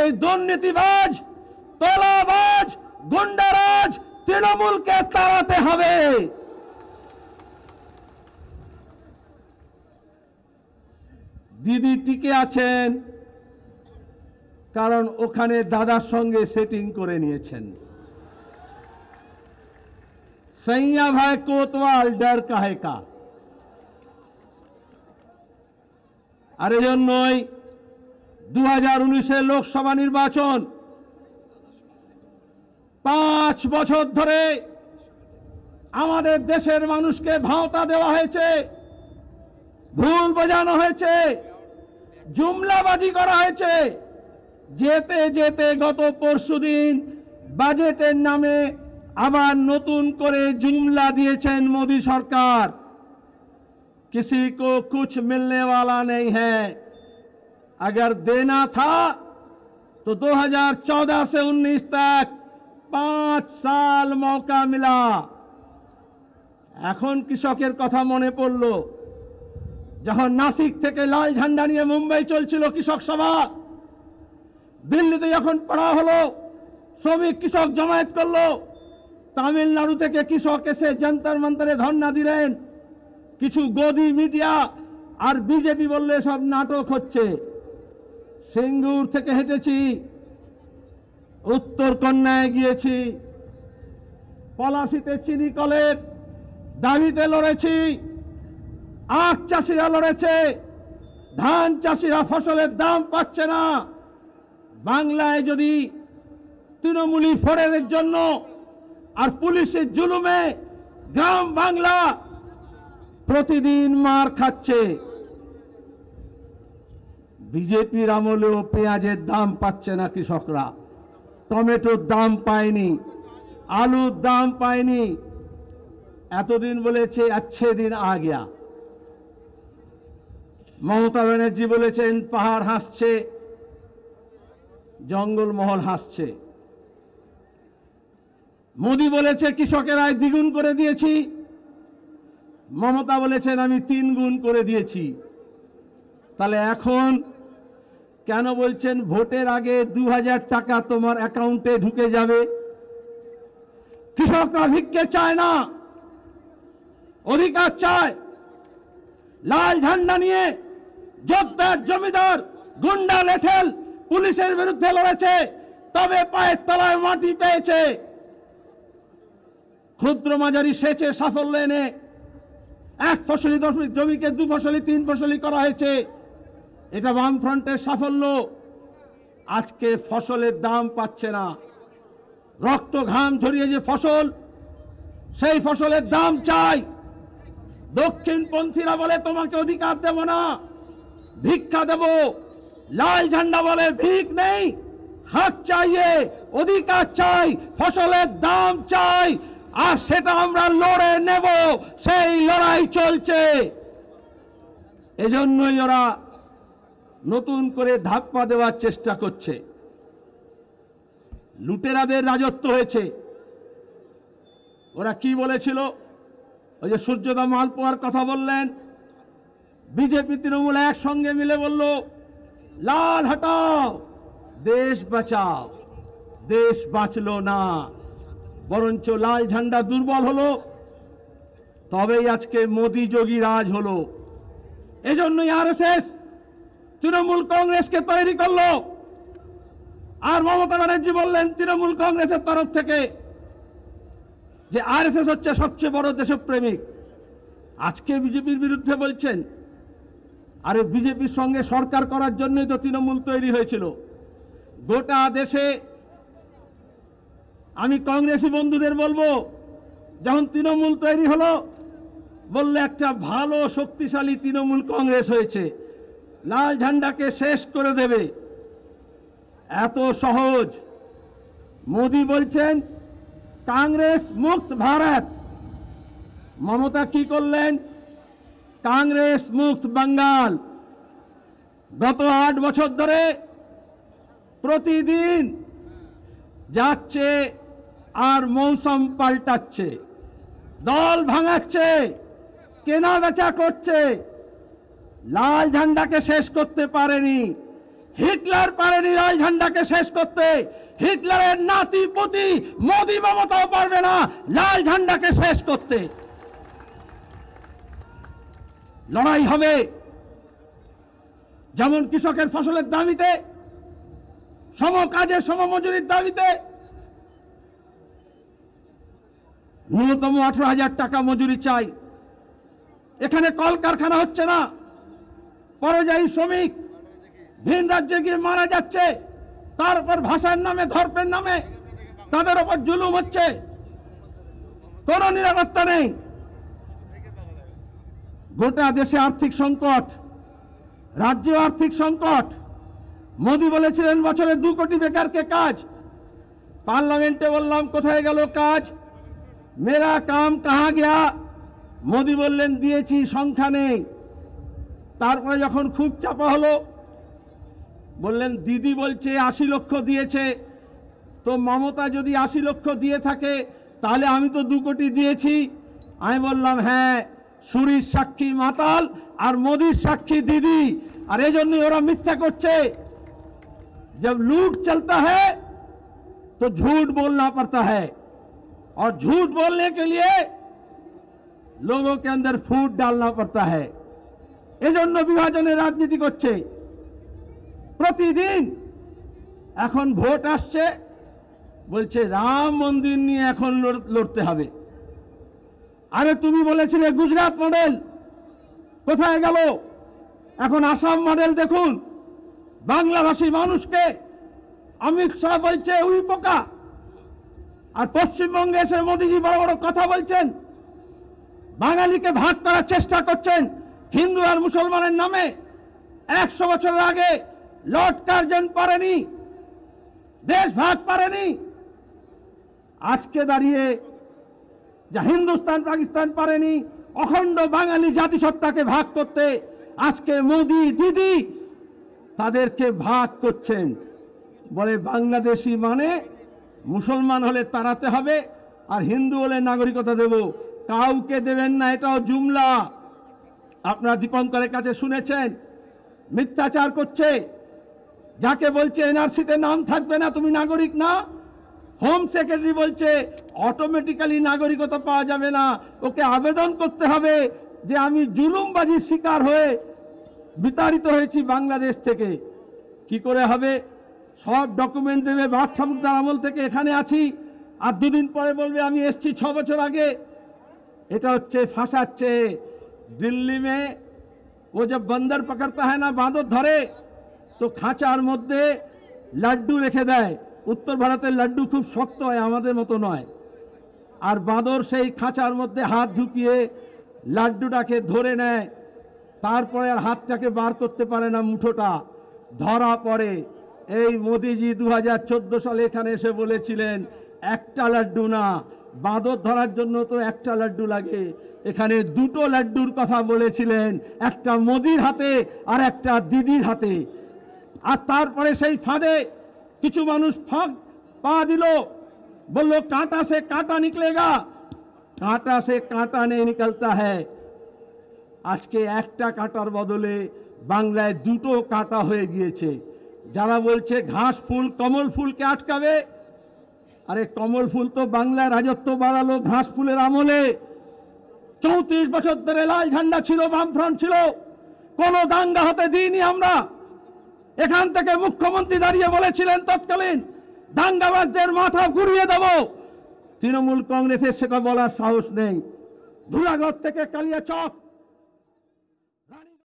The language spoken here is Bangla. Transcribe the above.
এই দুর্নীতিবাজ তলাবাজ গুন্ডারাজ তৃণমূলকে তাড়াতে হবে দিদি টিকে আছেন কারণ ওখানে দাদার সঙ্গে সেটিং করে নিয়েছেন সৈয়া ভাই কোতওয়াল ডার কাহেকা আর এই জন্যই দু হাজার উনিশের লোকসভা নির্বাচন পাঁচ বছর ধরে আমাদের দেশের মানুষকে ভাওতা দেওয়া হয়েছে ভুল বোঝানো হয়েছে জুমলাবাজি করা হয়েছে যেতে যেতে গত পরশু দিন বাজেটের নামে আবার নতুন করে জুমলা দিয়েছেন মোদী সরকার কিছু को कुछ मिलने वाला नहीं अगर देना था तो 2014 से উনিশ तक পাঁচ সাল मौका मिला এখন কৃষকের কথা মনে পড়ল যখন নাসিক থেকে লাল ঝান্ডা নিয়ে মুম্বাই চলছিল কৃষক সভা দিল্লিতে যখন পড়া হলো শ্রমিক কৃষক জমায়েত করলো তামিলনাড়ু থেকে কৃষক এসে যন্তর মন্তরে ধর্ণা দিলেন কিছু গদি মিডিয়া আর বিজেপি বললে সব নাটক হচ্ছে সিঙ্গুর থেকে হেঁটেছি উত্তর কন্যায় গিয়েছি পলাশিতে চিনি কলের দাবিতে লড়েছি আখ চাষিরা লড়েছে ধান চাষিরা ফসলের দাম পাচ্ছে না বাংলায় যদি তৃণমূলী ফোরের জন্য আর পুলিশের জুলুমে গ্রাম বাংলা প্রতিদিন মার খাচ্ছে বিজেপির আমলেও পেঁয়াজের দাম পাচ্ছে না কৃষকরা টমেটোর দাম পায়নি আলুর দাম পায়নি এতদিন বলেছে আচ্ছে দিন আগে মমতা ব্যানার্জি বলেছেন পাহাড় হাসছে জঙ্গলমহল হাসছে মোদি বলেছে কৃষকেরা দ্বিগুণ করে দিয়েছি মমতা বলেছেন আমি তিন গুণ করে দিয়েছি তাহলে এখন কেন বলছেন ভোটের আগে দু টাকা তোমার অ্যাকাউন্টে ঢুকে যাবে কৃষকরা ভিক্ষে চায় না অধিকার চায় লাল ঝান্ডা নিয়ে জোরদার জমিদার গুন্ডা লেঠেল পুলিশের বিরুদ্ধে লড়েছে তবে পায়ের তলায় মাটি পেয়েছে ক্ষুদ্র মাঝারি সেচে সাফল্য এনে এক ফসলি দশ জমিকে দু ফসলি তিন ফসলি করা হয়েছে এটা বামফ্রন্টের সাফল্য আজকে ফসলের দাম পাচ্ছে না রক্ত ঘাম ছড়িয়ে যে ফসল সেই ফসলের দাম চাই দক্ষিণপন্থীরা বলে তোমাকে অধিকার দেব না ভিক্ষা দেব লাল ঝান্ডা বলে ভিক নেই হাত চাইয়ে অধিকার চাই ফসলের দাম চাই আর সেটা আমরা লড়ে নেব সেই লড়াই চলছে এজন্যই ওরা নতুন করে ধাপ্পা দেওয়ার চেষ্টা করছে লুটেরাদের রাজত্ব হয়েছে ওরা কি বলেছিল ওই যে সূর্যদা মালপোয়ার কথা বললেন বিজেপি তৃণমূল একসঙ্গে মিলে বলল লাল হটাও দেশ বাঁচাও দেশ বাঁচল না বরঞ্চ লাল ঝান্ডা দুর্বল হলো তবেই আজকে মোদি যোগী রাজ হলো এজন্যই আর এস তৃণমূল কংগ্রেসকে তৈরি করলো আর মমতা ব্যানার্জি বললেন তৃণমূল কংগ্রেসের তরফ থেকে যে এস হচ্ছে সবচেয়ে বড় দেশপ্রেমিক আজকে বিজেপির বিরুদ্ধে বলছেন আরে বিজেপির সঙ্গে সরকার করার জন্যই তো তৃণমূল তৈরি হয়েছিল গোটা দেশে আমি কংগ্রেসি বন্ধুদের বলবো যখন তৃণমূল তৈরি হলো বললে একটা ভালো শক্তিশালী তৃণমূল কংগ্রেস হয়েছে লাল ঝান্ডাকে শেষ করে দেবে এত সহজ মোদি বলছেন কংগ্রেস মুক্ত ভারত মমতা কি করলেন কংগ্রেস মুক্ত বাঙ্গাল গত আট বছর ধরে প্রতিদিন যাচ্ছে আর মৌসুম পাল্টাচ্ছে দল ভাঙাচ্ছে কেনা বেচা করছে লাল ঝান্ডাকে শেষ করতে পারেনি হিটলার পারেনি লাল ঝান্ডাকে শেষ করতে হিটলারের নাতি পুতি মোদি মমতাও পারবে না লাল ঝান্ডাকে শেষ করতে লড়াই হবে যেমন কৃষকের ফসলের দাবিতে সম কাজের সমমজুরির দাবিতে ন্যূনতম আঠারো হাজার টাকা মজুরি চাই এখানে কলকারখানা হচ্ছে না পরাজয়ী শ্রমিক ভিন রাজ্যে গিয়ে মারা যাচ্ছে তার উপর ভাষার নামে ধর্মের নামে তাদের উপর জুলুম হচ্ছে কোনো নিরাপত্তা নেই গোটা দেশে আর্থিক সংকট রাজ্যে আর্থিক সংকট মোদী বলেছিলেন বছরে দু কোটি বেকারকে কাজ পার্লামেন্টে বললাম কোথায় গেল কাজ মেরা কাম কাহা গিয়া মোদি বললেন দিয়েছি সংখ্যা নেই তারপরে যখন খুব চাপা হলো বললেন দিদি বলছে 80 লক্ষ দিয়েছে তো মমতা যদি 80 লক্ষ দিয়ে থাকে তাহলে আমি তো 2 কোটি দিয়েছি আমি বললাম হ্যাঁ সুরেশ সাক্ষী মাতাল আর মোদির সাক্ষী দিদি আর এজন্যই ওরা মিথ্যা করছে जब लूट चलता है तो झूठ बोलना पड़ता है और झूठ बोलने के लिए लोगों के अंदर फूड डालना पड़ता है এজন্য বিভাজনের রাজনীতি করছে প্রতিদিন এখন ভোট আসছে বলছে রাম মন্দির নিয়ে এখন লড়তে হবে আরে তুমি বলেছিলে গুজরাট মডেল কোথায় গেল এখন আসাম মডেল দেখুন বাংলাভাষী মানুষকে অমিত শাহ বলছে উই পোকা আর পশ্চিমবঙ্গে এসে মোদিজি বড় বড় কথা বলছেন বাঙালিকে ভাগ করার চেষ্টা করছেন হিন্দু আর মুসলমানের নামে একশো বছর আগে লর্ড কার্জন পারেনি দেশ ভাগ পারেনি আজকে দাঁড়িয়ে যা হিন্দুস্তান পাকিস্তান পারেনি অখণ্ড বাঙালি জাতিসত্তাকে ভাগ করতে আজকে মোদি দিদি তাদেরকে ভাগ করছেন বলে বাংলাদেশি মানে মুসলমান হলে তাড়াতে হবে আর হিন্দু হলে নাগরিকতা দেব কাউকে দেবেন না এটাও জুমলা আপনারা দীপঙ্করের কাছে শুনেছেন মিথ্যাচার করছে যাকে বলছে এনআরসিতে নাম থাকবে না তুমি নাগরিক না হোম সেক্রেটারি বলছে অটোমেটিক্যালি নাগরিকতা পাওয়া যাবে না ওকে আবেদন করতে হবে যে আমি জুলুমবাজির শিকার হয়ে বিতাড়িত হয়েছি বাংলাদেশ থেকে কি করে হবে সব ডকুমেন্ট দেবে বাদশাহুদ্দার আমল থেকে এখানে আছি আর দুদিন পরে বলবে আমি এসছি ছ বছর আগে এটা হচ্ছে ফাঁসাচ্ছে দিল্লি में वो जब बंदर पकड़ता है ना बाँदर তো খাঁচার মধ্যে লাড্ডু রেখে দেয় উত্তর ভারতের লাড্ডু খুব শক্ত হয় আমাদের মতো নয় আর বাঁদর সেই খাঁচার মধ্যে হাত ঢুকিয়ে লাড্ডুটাকে ধরে নেয় তারপরে আর হাতটাকে বার করতে পারে না মুঠোটা ধরা পড়ে এই মোদিজি দু হাজার চোদ্দো সালে এখানে এসে বলেছিলেন একটা লাড্ডু না বাঁদর ধরার জন্য তো একটা লাড্ডু লাগে এখানে দুটো লাড্ডুর কথা বলেছিলেন একটা মোদির হাতে আর একটা দিদির হাতে আর তারপরে সেই ফাঁদে কিছু মানুষ ফাঁক পা দিল বলল কাঁটা সে কাঁটা নিকলেগা কাঁটা সে কাঁটা নেই নিকলতা হ্যাঁ আজকে একটা কাঁটার বদলে বাংলায় দুটো কাঁটা হয়ে গিয়েছে যারা বলছে ঘাস ফুল কমল ফুলকে আটকাবে আরে কমল ফুল তো বাংলায় রাজত্ব বাড়ালো ঘাস ফুলের আমলে চৌত্রিশ বছর ধরে লাল ঝান্ডা ছিল বামফ্রন্ট ছিল কোন দাঙ্গা হতে দিইনি আমরা এখান থেকে মুখ্যমন্ত্রী দাঁড়িয়ে বলেছিলেন তৎকালীন দাঙ্গাবাজদের মাথা ঘুরিয়ে দেব তৃণমূল কংগ্রেসের সেটা বলার সাহস নেই ধুলাগড় থেকে কালিয়া চক